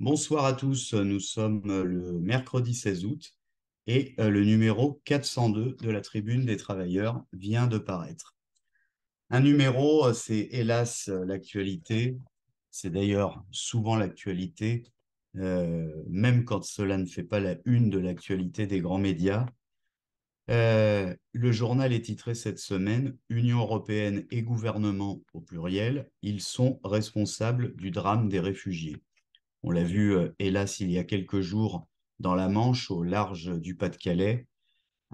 Bonsoir à tous, nous sommes euh, le mercredi 16 août et euh, le numéro 402 de la Tribune des Travailleurs vient de paraître. Un numéro, euh, c'est hélas l'actualité, c'est d'ailleurs souvent l'actualité, même quand cela ne fait pas la une de l'actualité des grands médias. le journal est titré cette semaine Union européenne et gouvernement au pluriel, ils sont responsables du drame des réfugiés. On l'a vu, euh, hélas, il y a quelques jours dans la Manche, au large du Pas-de-Calais,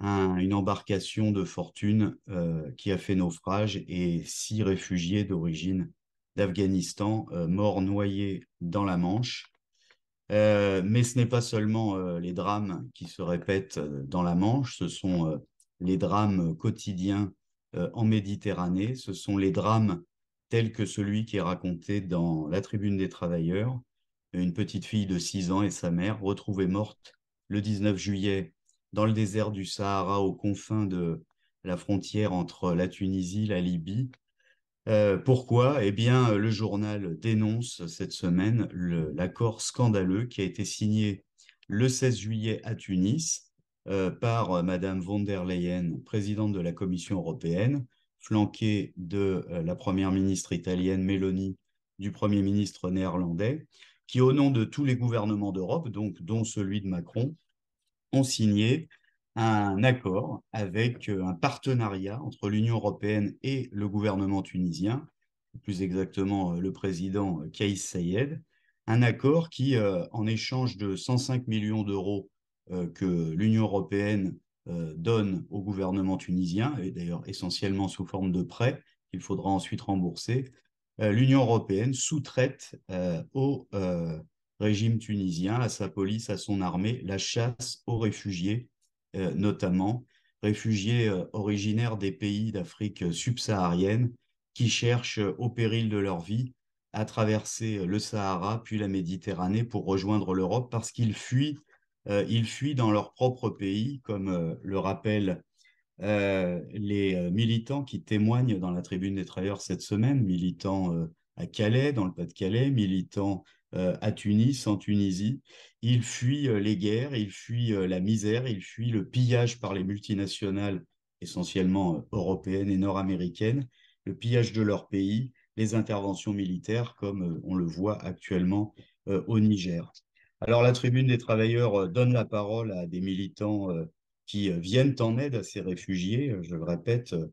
une embarcation de fortune euh, qui a fait naufrage et six réfugiés d'origine d'Afghanistan euh, morts noyés dans la Manche. mais ce n'est pas seulement les drames qui se répètent dans la Manche, ce sont les drames quotidiens en Méditerranée, ce sont les drames tels que celui qui est raconté dans La Tribune des Travailleurs, une petite fille de 6 ans et sa mère, retrouvée morte le 19 juillet dans le désert du Sahara, aux confins de la frontière entre la Tunisie et la Libye. Euh, pourquoi Eh bien, le journal dénonce cette semaine l'accord scandaleux qui a été signé le 16 juillet à Tunis euh, par euh, Madame von der Leyen, présidente de la Commission européenne, flanquée de la Première ministre italienne Meloni, du Premier ministre néerlandais, qui, au nom de tous les gouvernements d'Europe, donc dont celui de Macron, ont signé un accord avec euh, un partenariat entre l'Union européenne et le gouvernement tunisien, plus exactement euh, le président euh, Kais Sayed, un accord qui, en échange de 105 millions d'euros que l'Union européenne donne au gouvernement tunisien, et d'ailleurs essentiellement sous forme de prêts qu'il faudra ensuite rembourser, euh, l'Union européenne sous-traite euh, au euh, régime tunisien, à sa police, à son armée, la chasse aux réfugiés, notamment réfugiés originaires des pays d'Afrique subsaharienne qui cherchent au péril de leur vie à traverser le Sahara puis la Méditerranée pour rejoindre l'Europe parce qu'ils fuient, ils dans leur propre pays, comme le rappelle euh, les euh, militants qui témoignent dans la tribune des travailleurs cette semaine, militants euh, à Calais, dans le Pas-de-Calais, militants à Tunis, en Tunisie, ils fuient les guerres, ils fuient la misère, ils fuient le pillage par les multinationales, essentiellement européennes et nord-américaines, le pillage de leur pays, les interventions militaires, comme on le voit actuellement au Niger. Alors la tribune des travailleurs donne la parole à des militants qui euh, viennent en aide à ces réfugiés, euh, je le répète, euh,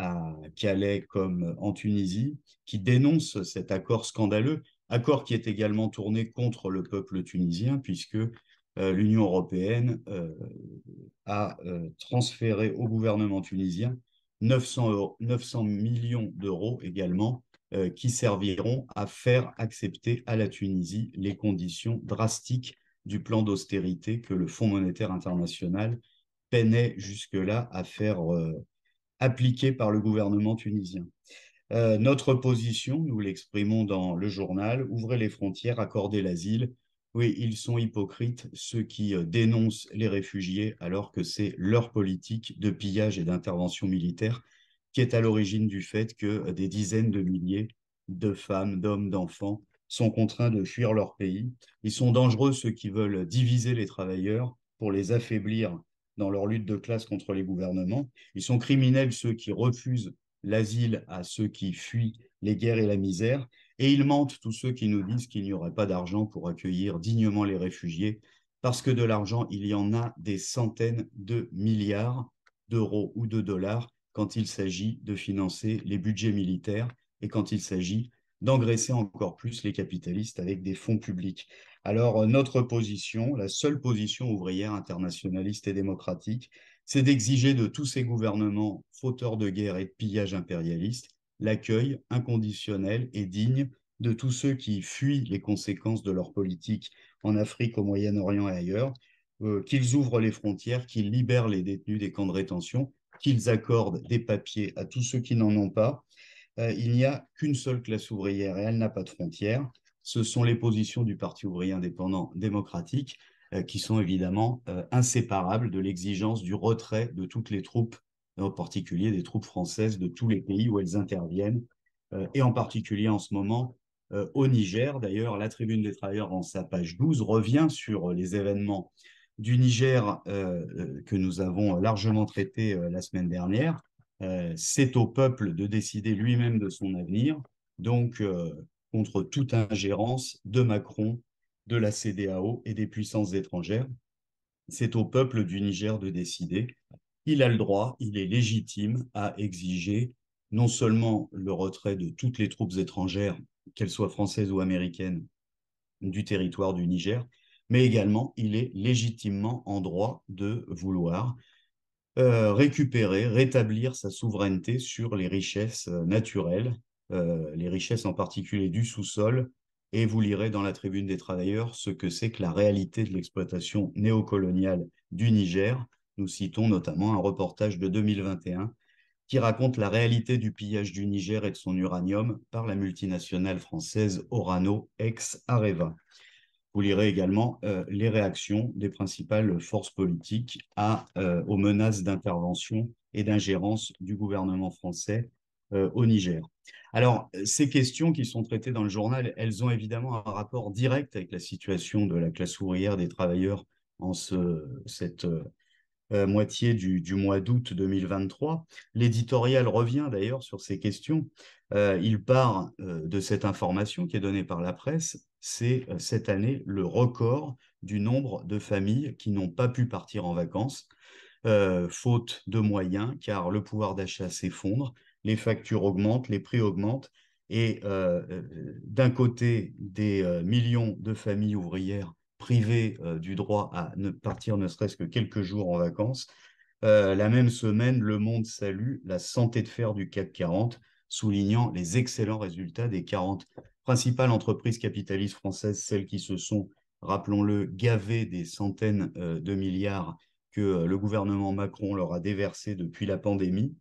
à Calais comme en Tunisie, qui dénoncent cet accord scandaleux, accord qui est également tourné contre le peuple tunisien, puisque l'Union européenne a transféré au gouvernement tunisien 900, 900 millions d'euros également, qui serviront à faire accepter à la Tunisie les conditions drastiques du plan d'austérité que le Fonds monétaire international peinait jusque-là à faire euh, appliquer par le gouvernement tunisien. Euh, notre position, nous l'exprimons dans le journal, ouvrez les frontières, accordez l'asile. Oui, ils sont hypocrites, ceux qui euh, dénoncent les réfugiés alors que c'est leur politique de pillage et d'intervention militaire qui est à l'origine du fait que des dizaines de milliers de femmes, d'hommes, d'enfants sont contraints de fuir leur pays. Ils sont dangereux ceux qui veulent diviser les travailleurs pour les affaiblir dans leur lutte de classe contre les gouvernements. Ils sont criminels ceux qui refusent l'asile à ceux qui fuient les guerres et la misère. Et ils mentent tous ceux qui nous disent qu'il n'y aurait pas d'argent pour accueillir dignement les réfugiés, parce que de l'argent, il y en a des centaines de milliards d'euros ou de dollars quand il s'agit de financer les budgets militaires et quand il s'agit d'engraisser encore plus les capitalistes avec des fonds publics. Alors euh, notre position, la seule position ouvrière internationaliste et démocratique, c'est d'exiger de tous ces gouvernements fauteurs de guerre et de pillage impérialiste l'accueil inconditionnel et digne de tous ceux qui fuient les conséquences de leur politique en Afrique, au Moyen-Orient et ailleurs, euh, qu'ils ouvrent les frontières, qu'ils libèrent les détenus des camps de rétention, qu'ils accordent des papiers à tous ceux qui n'en ont pas, euh, il n'y a qu'une seule classe ouvrière et elle n'a pas de frontières. Ce sont les positions du Parti ouvrier indépendant démocratique euh, qui sont évidemment euh, inséparables de l'exigence du retrait de toutes les troupes, en particulier des troupes françaises de tous les pays où elles interviennent, et en particulier en ce moment au Niger. D'ailleurs, la Tribune des Travailleurs, en sa page 12, revient sur les événements du Niger que nous avons largement traités la semaine dernière euh, c'est au peuple de décider lui-même de son avenir. Donc, euh, contre toute ingérence de Macron, de la CDAO et des puissances étrangères, c'est au peuple du Niger de décider. Il a le droit, il est légitime à exiger non seulement le retrait de toutes les troupes étrangères, qu'elles soient françaises ou américaines, du territoire du Niger, mais également il est légitimement en droit de vouloir euh, récupérer, rétablir sa souveraineté sur les richesses euh, naturelles, euh, les richesses en particulier du sous-sol. Et vous lirez dans la tribune des travailleurs ce que c'est que la réalité de l'exploitation néocoloniale du Niger. Nous citons notamment un reportage de 2021 qui raconte la réalité du pillage du Niger et de son uranium par la multinationale française Orano ex Areva. Vous lirez également euh, les réactions des principales forces politiques à, euh, aux menaces d'intervention et d'ingérence du gouvernement français euh, au Niger. Alors, ces questions qui sont traitées dans le journal, elles ont évidemment un rapport direct avec la situation de la classe ouvrière des travailleurs en ce, cette moitié du, mois d'août 2023. L'éditorial revient d'ailleurs sur ces questions. il part de cette information qui est donnée par la presse c'est euh, cette année le record du nombre de familles qui n'ont pas pu partir en vacances, euh, faute de moyens, car le pouvoir d'achat s'effondre, les factures augmentent, les prix augmentent, et euh, d'un côté, des millions de familles ouvrières privées du droit à ne partir ne serait-ce que quelques jours en vacances, la même semaine, Le Monde salue la santé de fer du CAC 40, soulignant les excellents résultats des 40 principales entreprises capitalistes françaises, celles qui se sont, rappelons-le, gavées des centaines euh, de milliards que euh, le gouvernement Macron leur a déversés depuis la pandémie.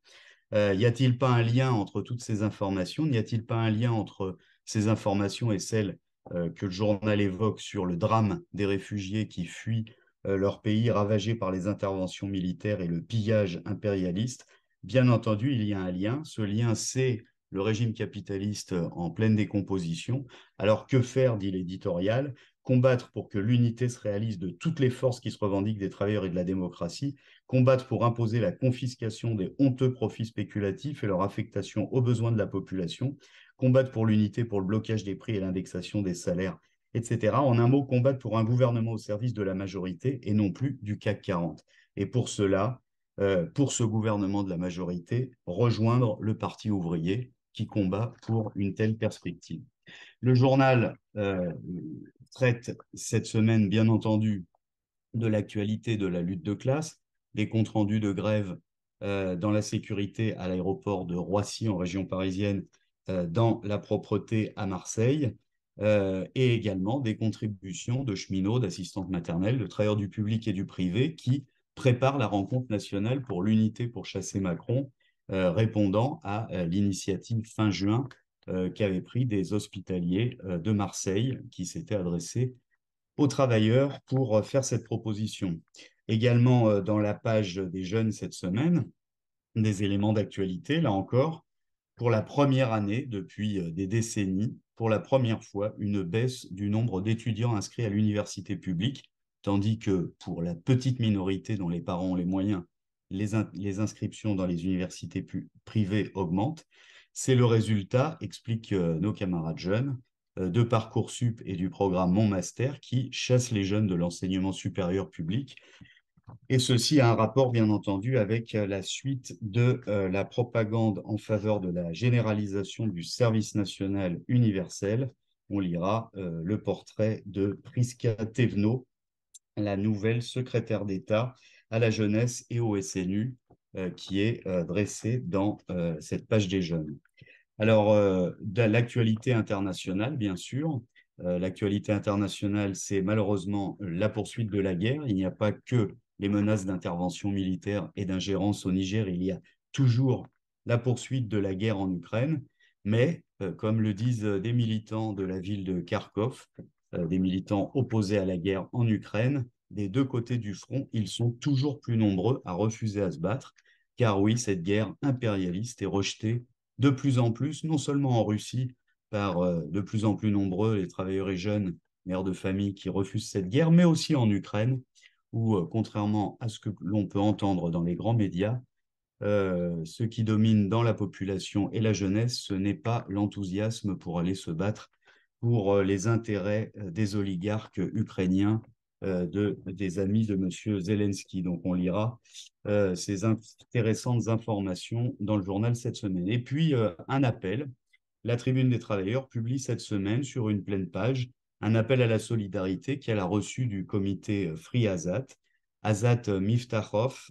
Euh, y a-t-il pas un lien entre toutes ces informations N'y a-t-il pas un lien entre ces informations et celles euh, que le journal évoque sur le drame des réfugiés qui fuient leur pays ravagé par les interventions militaires et le pillage impérialiste Bien entendu, il y a un lien. Ce lien, c'est le régime capitaliste euh, en pleine décomposition. Alors que faire, dit l'éditorial Combattre pour que l'unité se réalise de toutes les forces qui se revendiquent des travailleurs et de la démocratie, combattre pour imposer la confiscation des honteux profits spéculatifs et leur affectation aux besoins de la population, combattre pour l'unité pour le blocage des prix et l'indexation des salaires, etc. En un mot, combattre pour un gouvernement au service de la majorité et non plus du CAC 40. Et pour cela, euh, pour ce gouvernement de la majorité, rejoindre le Parti ouvrier, qui combat pour une telle perspective. Le journal euh, traite cette semaine, bien entendu, de l'actualité de la lutte de classe, des comptes rendus de grève euh, dans la sécurité à l'aéroport de Roissy en région parisienne, euh, dans la propreté à Marseille, et également des contributions de cheminots, d'assistantes maternelles, de travailleurs du public et du privé qui préparent la rencontre nationale pour l'unité pour chasser Macron euh, répondant à euh, l'initiative fin juin euh, qu'avaient pris des hospitaliers de Marseille qui s'étaient adressés aux travailleurs pour faire cette proposition. Également dans la page des jeunes cette semaine, des éléments d'actualité, là encore, pour la première année depuis des décennies, pour la première fois, une baisse du nombre d'étudiants inscrits à l'université publique, tandis que pour la petite minorité dont les parents ont les moyens les, inscriptions dans les universités privées augmentent. C'est le résultat, expliquent euh, nos camarades jeunes, de euh, de Parcoursup et du programme Mon Master qui chassent les jeunes de l'enseignement supérieur public. Et ceci a un rapport, bien entendu, avec euh, la suite de la propagande en faveur de la généralisation du service national universel. On lira le portrait de Priska Thévenot, la nouvelle secrétaire d'État à la jeunesse et au SNU euh, qui est euh, dressé dans euh, cette page des jeunes. Alors, l'actualité internationale, bien sûr. l'actualité internationale, c'est malheureusement la poursuite de la guerre. Il n'y a pas que les menaces d'intervention militaire et d'ingérence au Niger, il y a toujours la poursuite de la guerre en Ukraine. Mais, comme le disent des militants de la ville de Kharkov, des militants opposés à la guerre en Ukraine, des deux côtés du front, ils sont toujours plus nombreux à refuser à se battre, car oui, cette guerre impérialiste est rejetée de plus en plus, non seulement en Russie, par euh, de plus en plus nombreux les travailleurs et jeunes mères de famille qui refusent cette guerre, mais aussi en Ukraine, où, euh, contrairement à ce que l'on peut entendre dans les grands médias, euh, ce qui domine dans la population et la jeunesse, ce n'est pas l'enthousiasme pour aller se battre pour les intérêts des oligarques ukrainiens euh, de, des amis de M. Zelensky. Donc, on lira euh, ces intéressantes informations dans le journal cette semaine. Et puis, euh, un appel. La Tribune des Travailleurs publie cette semaine sur une pleine page un appel à la solidarité qu'elle a reçu du comité Free Azat. Azat Miftachov,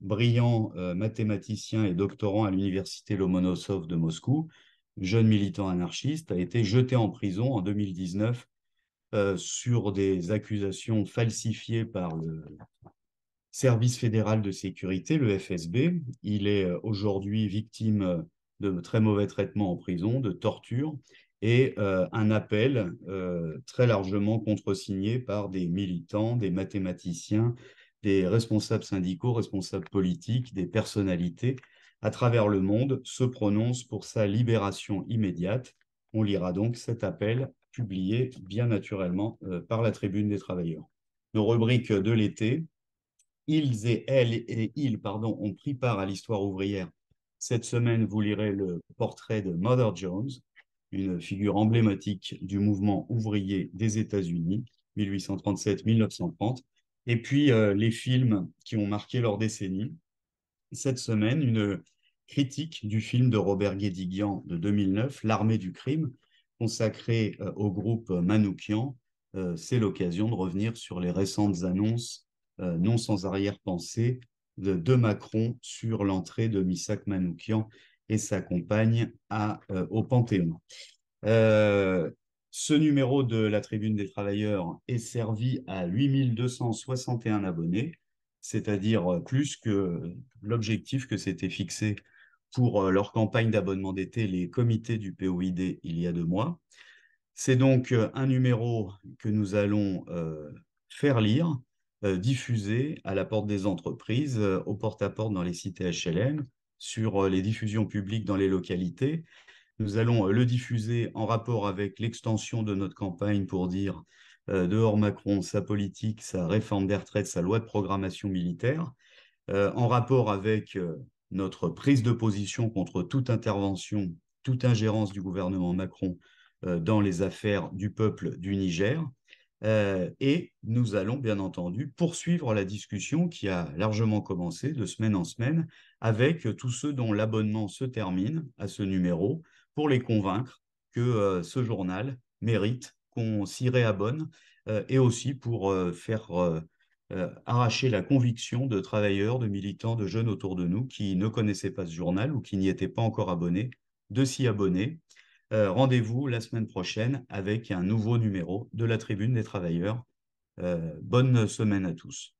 brillant mathématicien et doctorant à l'université Lomonosov de Moscou, jeune militant anarchiste, a été jeté en prison en 2019 euh, sur des accusations falsifiées par le Service fédéral de sécurité, le FSB. Il est euh, aujourd'hui victime de très mauvais traitements en prison, de torture, et euh, un appel très largement contresigné par des militants, des mathématiciens, des responsables syndicaux, responsables politiques, des personnalités à travers le monde se prononce pour sa libération immédiate. On lira donc cet appel publié bien naturellement euh, par la Tribune des Travailleurs. Nos rubriques de l'été, ils et elles et ils pardon, ont pris part à l'histoire ouvrière. Cette semaine, vous lirez le portrait de Mother Jones, une figure emblématique du mouvement ouvrier des États-Unis, 1837-1930. Et puis euh, les films qui ont marqué leur décennie. Cette semaine, une critique du film de Robert Guédiguian de 2009, L'armée du crime, consacré euh, au groupe euh, Manoukian, euh, c'est l'occasion de revenir sur les récentes annonces, non sans arrière-pensée, de, Macron sur l'entrée de Misak Manoukian et sa compagne à, au Panthéon. ce numéro de la Tribune des Travailleurs est servi à 8261 abonnés, c'est-à-dire plus que l'objectif que s'était fixé pour euh, leur campagne d'abonnement d'été, les comités du POID, il y a deux mois. C'est donc euh, un numéro que nous allons euh, faire lire, diffuser à la porte des entreprises, au porte-à-porte dans les cités HLM, sur les diffusions publiques dans les localités. Nous allons le diffuser en rapport avec l'extension de notre campagne pour dire dehors Macron, sa politique, sa réforme des retraites, sa loi de programmation militaire, en rapport avec notre prise de position contre toute intervention, toute ingérence du gouvernement Macron euh, dans les affaires du peuple du Niger. Euh, et nous allons bien entendu poursuivre la discussion qui a largement commencé de semaine en semaine avec tous ceux dont l'abonnement se termine à ce numéro pour les convaincre que euh, ce journal mérite qu'on s'y réabonne et aussi pour faire euh, arracher la conviction de travailleurs, de militants, de jeunes autour de nous qui ne connaissaient pas ce journal ou qui n'y étaient pas encore abonnés, de s'y abonner. Euh, rendez-vous la semaine prochaine avec un nouveau numéro de la Tribune des Travailleurs. Euh, bonne semaine à tous.